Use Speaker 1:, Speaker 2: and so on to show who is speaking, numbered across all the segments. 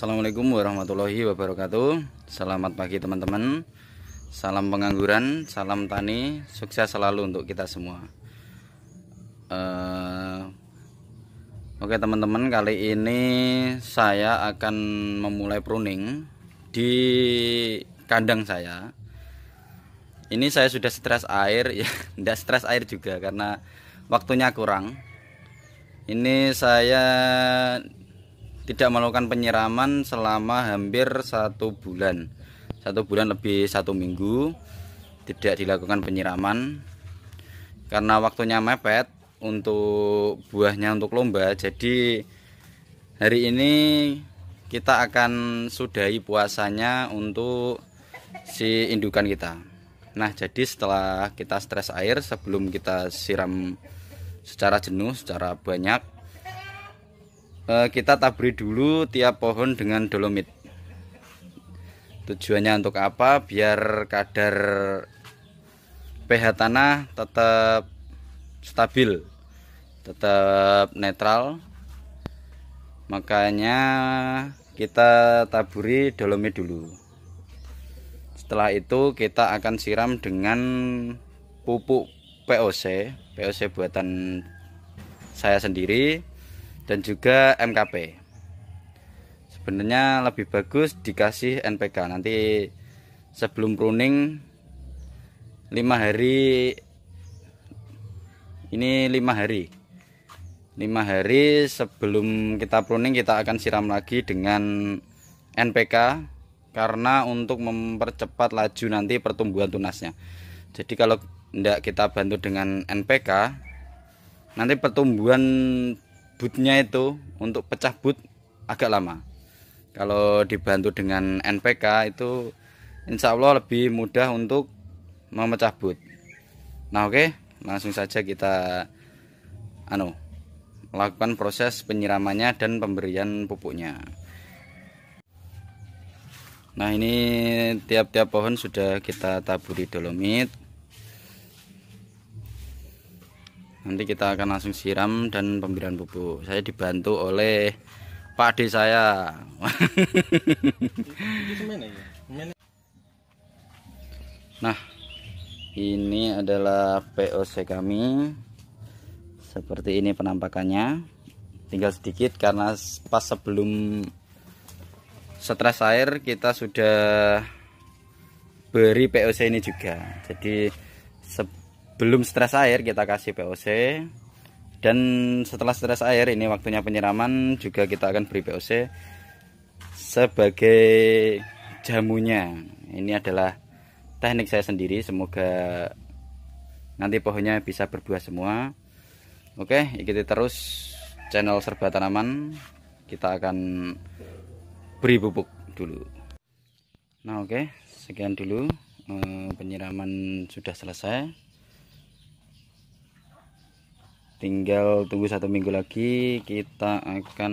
Speaker 1: Assalamualaikum warahmatullahi wabarakatuh Selamat pagi teman-teman Salam pengangguran, salam tani Sukses selalu untuk kita semua uh, Oke okay, teman-teman kali ini saya akan memulai pruning Di kandang saya Ini saya sudah stres air ya Tidak stres air juga karena waktunya kurang Ini saya tidak melakukan penyiraman selama hampir satu bulan satu bulan lebih satu minggu tidak dilakukan penyiraman karena waktunya mepet untuk buahnya untuk lomba jadi hari ini kita akan sudahi puasanya untuk si indukan kita nah jadi setelah kita stres air sebelum kita siram secara jenuh secara banyak Eh, kita taburi dulu tiap pohon dengan dolomit tujuannya untuk apa biar kadar pH tanah tetap stabil tetap netral makanya kita taburi dolomit dulu setelah itu kita akan siram dengan pupuk POC POC buatan saya sendiri dan juga MKP sebenarnya lebih bagus dikasih NPK nanti sebelum pruning 5 hari ini 5 hari 5 hari sebelum kita pruning kita akan siram lagi dengan NPK karena untuk mempercepat laju nanti pertumbuhan tunasnya jadi kalau tidak kita bantu dengan NPK nanti pertumbuhan bootnya itu untuk pecah boot agak lama kalau dibantu dengan NPK itu insya Allah lebih mudah untuk memecah boot nah oke okay, langsung saja kita anu melakukan proses penyiramannya dan pemberian pupuknya nah ini tiap-tiap pohon sudah kita taburi dolomit nanti kita akan langsung siram dan pemberian pupuk saya dibantu oleh Pak D saya nah ini adalah POC kami seperti ini penampakannya tinggal sedikit karena pas sebelum stres air kita sudah beri POC ini juga jadi belum stres air kita kasih POC dan setelah stres air ini waktunya penyiraman juga kita akan beri POC sebagai jamunya ini adalah teknik saya sendiri semoga nanti pohonnya bisa berbuah semua oke ikuti terus channel serba tanaman kita akan beri pupuk dulu nah oke sekian dulu eh, penyiraman sudah selesai tinggal tunggu satu minggu lagi kita akan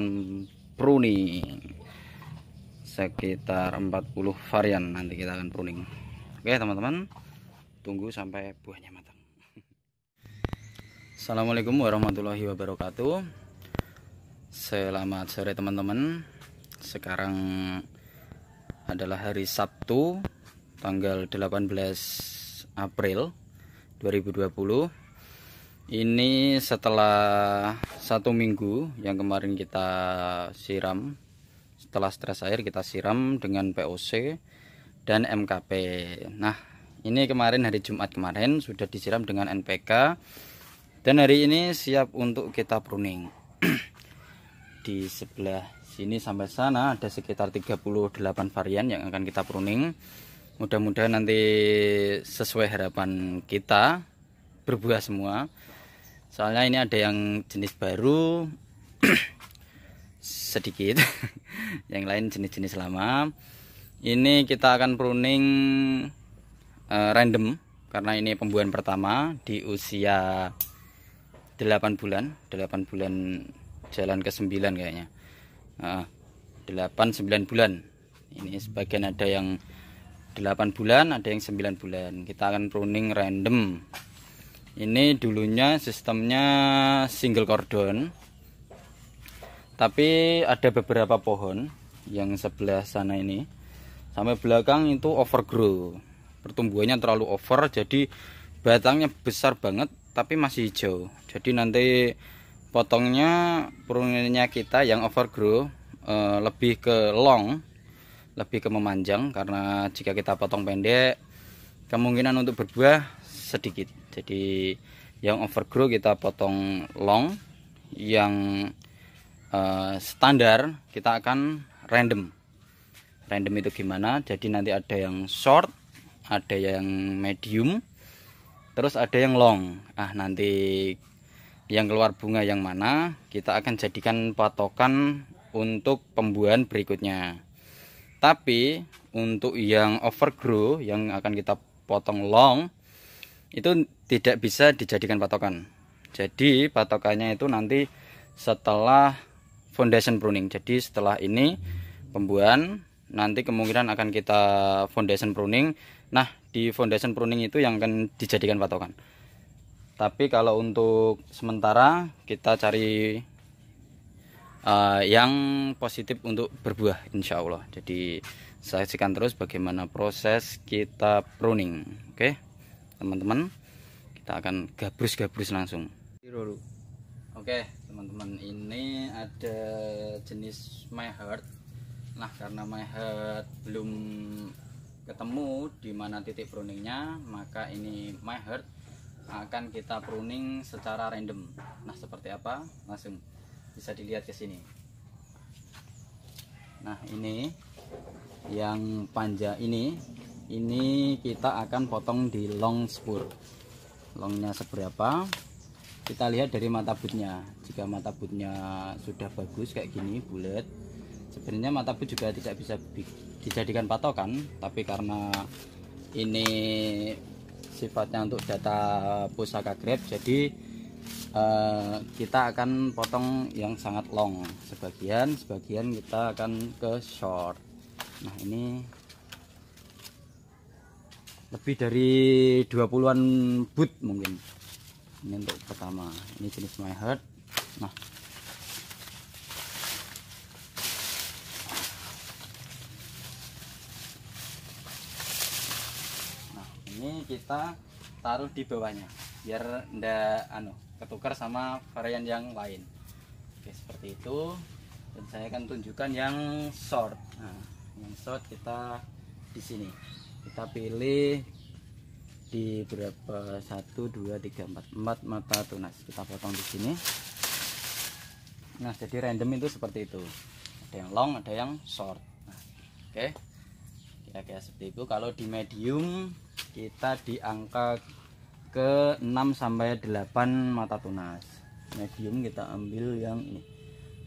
Speaker 1: pruning sekitar 40 varian nanti kita akan pruning oke teman-teman tunggu sampai buahnya matang Assalamualaikum warahmatullahi wabarakatuh Selamat sore teman-teman Sekarang adalah hari Sabtu tanggal 18 April 2020 ini setelah satu minggu yang kemarin kita siram setelah stres air kita siram dengan POC dan MKP nah ini kemarin hari Jumat kemarin sudah disiram dengan NPK dan hari ini siap untuk kita pruning di sebelah sini sampai sana ada sekitar 38 varian yang akan kita pruning mudah-mudahan nanti sesuai harapan kita berbuah semua soalnya ini ada yang jenis baru sedikit yang lain jenis-jenis lama ini kita akan pruning uh, random karena ini pembuahan pertama di usia 8 bulan 8 bulan jalan ke 9 kayaknya uh, ah, 8-9 bulan ini sebagian ada yang 8 bulan ada yang 9 bulan kita akan pruning random ini dulunya sistemnya single cordon tapi ada beberapa pohon yang sebelah sana ini sampai belakang itu overgrow pertumbuhannya terlalu over jadi batangnya besar banget tapi masih hijau jadi nanti potongnya perunginnya kita yang overgrow eh, lebih ke long lebih ke memanjang karena jika kita potong pendek kemungkinan untuk berbuah sedikit jadi yang overgrow kita potong long yang uh, standar kita akan random random itu gimana jadi nanti ada yang short ada yang medium terus ada yang long ah nanti yang keluar bunga yang mana kita akan jadikan patokan untuk pembuahan berikutnya tapi untuk yang overgrow yang akan kita potong long itu tidak bisa dijadikan patokan jadi patokannya itu nanti setelah foundation pruning jadi setelah ini pembuahan nanti kemungkinan akan kita foundation pruning nah di foundation pruning itu yang akan dijadikan patokan tapi kalau untuk sementara kita cari uh, yang positif untuk berbuah insya Allah jadi saksikan terus bagaimana proses kita pruning oke okay? teman-teman kita akan gabrus-gabrus langsung oke teman-teman ini ada jenis my heart nah karena my heart belum ketemu di mana titik pruningnya maka ini my heart akan kita pruning secara random nah seperti apa langsung bisa dilihat ke sini nah ini yang panjang ini ini kita akan potong di long spur longnya seberapa kita lihat dari mata butnya jika mata butnya sudah bagus kayak gini bulat sebenarnya mata but juga tidak bisa dijadikan patokan tapi karena ini sifatnya untuk data pusaka grab jadi eh, kita akan potong yang sangat long sebagian sebagian kita akan ke short nah ini lebih dari 20-an boot mungkin ini untuk pertama ini jenis my heart nah nah ini kita taruh di bawahnya biar ndak anu ketukar sama varian yang lain oke seperti itu dan saya akan tunjukkan yang short nah yang short kita di sini kita pilih di berapa 1 2 3 empat 4 mata tunas kita potong di sini nah jadi random itu seperti itu ada yang long ada yang short nah, oke okay. ya kayak seperti itu kalau di medium kita di angka ke 6 sampai 8 mata tunas medium kita ambil yang ini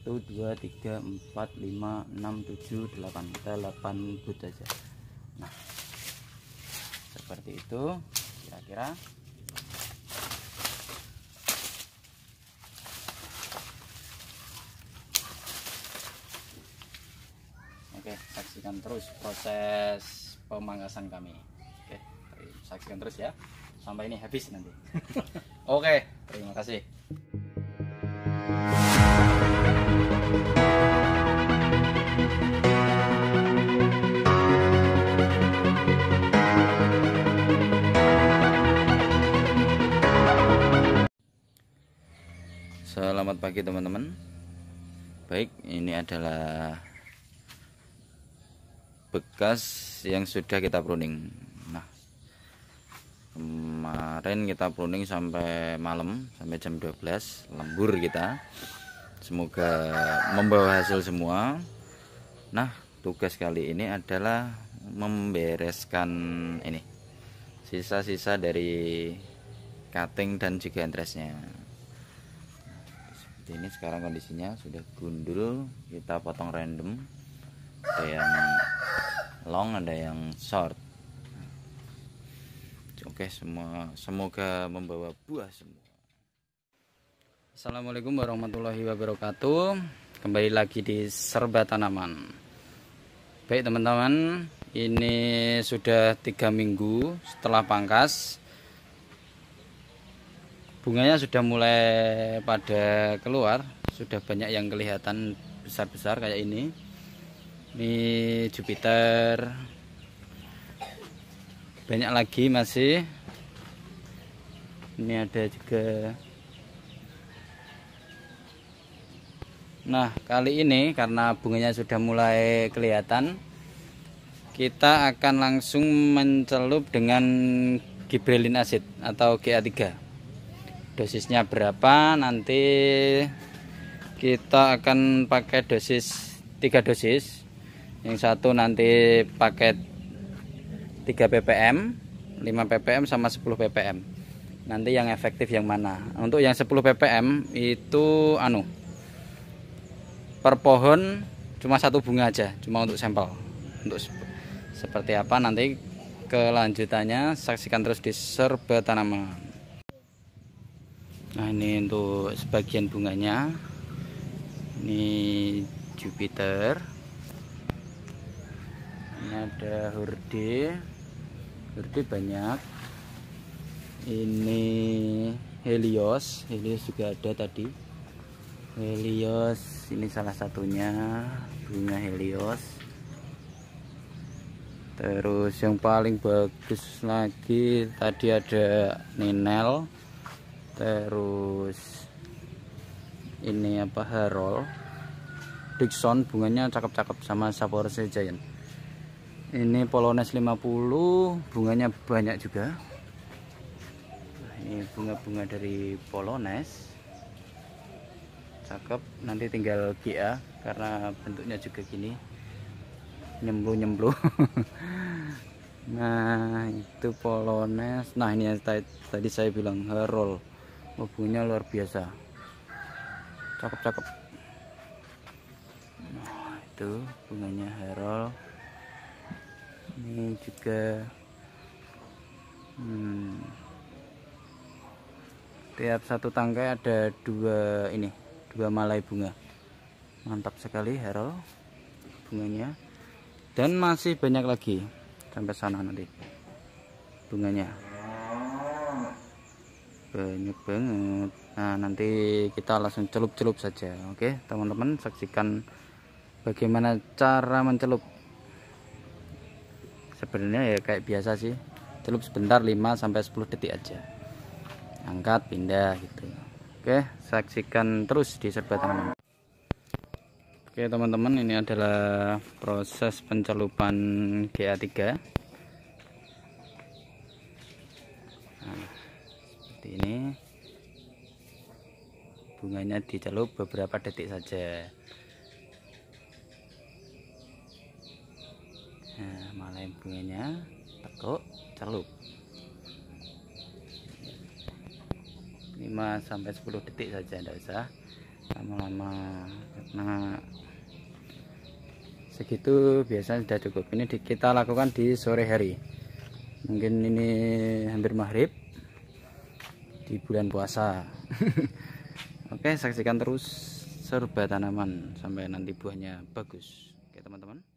Speaker 1: 1 dua tiga empat lima enam tujuh delapan kita 8 but aja nah seperti itu kira-kira Oke, saksikan terus proses pemanggasan kami. Oke, saksikan terus ya. Sampai ini habis nanti. Oke, terima kasih. Selamat pagi teman-teman Baik ini adalah Bekas yang sudah kita pruning Nah Kemarin kita pruning sampai malam Sampai jam 12 Lembur kita Semoga membawa hasil semua Nah tugas kali ini adalah Membereskan ini Sisa-sisa dari cutting dan juga entresnya seperti ini sekarang kondisinya sudah gundul kita potong random ada yang long ada yang short oke semua semoga membawa buah semua Assalamualaikum warahmatullahi wabarakatuh kembali lagi di serba tanaman baik teman-teman ini sudah tiga minggu setelah pangkas bunganya sudah mulai pada keluar sudah banyak yang kelihatan besar-besar kayak ini ini Jupiter banyak lagi masih ini ada juga nah kali ini karena bunganya sudah mulai kelihatan kita akan langsung mencelup dengan gibrelin acid atau GA3 dosisnya berapa nanti kita akan pakai dosis tiga dosis yang satu nanti paket 3 ppm 5 ppm sama 10 ppm nanti yang efektif yang mana untuk yang 10 ppm itu anu per pohon cuma satu bunga aja cuma untuk sampel untuk seperti apa nanti kelanjutannya saksikan terus di serba tanaman Nah ini untuk sebagian bunganya Ini Jupiter Ini ada hurdi, hurdi banyak Ini Helios Helios juga ada tadi Helios Ini salah satunya Bunga Helios Terus yang paling bagus lagi Tadi ada Ninel terus ini apa Harol Dixon bunganya cakep-cakep sama sapor sejain. ini Polones 50 bunganya banyak juga nah, ini bunga-bunga dari Polones cakep nanti tinggal GA karena bentuknya juga gini nyemblu-nyemblu nah itu Polones nah ini yang tadi saya bilang Harold. Logonya luar biasa. Cakep-cakep. Nah, itu bunganya Herol. Ini juga hmm, tiap satu tangkai ada dua ini, dua malai bunga. Mantap sekali Herol bunganya. Dan masih banyak lagi sampai sana nanti bunganya banyak banget nah nanti kita langsung celup-celup saja oke teman-teman saksikan bagaimana cara mencelup sebenarnya ya kayak biasa sih celup sebentar 5-10 detik aja angkat pindah gitu oke saksikan terus di serba tanaman oke teman-teman ini adalah proses pencelupan GA3 bunganya dicelup beberapa detik saja nah malah bunganya tekuk celup 5 sampai 10 detik saja tidak usah lama-lama karena segitu biasanya sudah cukup ini di, kita lakukan di sore hari mungkin ini hampir maghrib di bulan puasa Oke, saksikan terus serba tanaman sampai nanti buahnya bagus. Oke, teman-teman.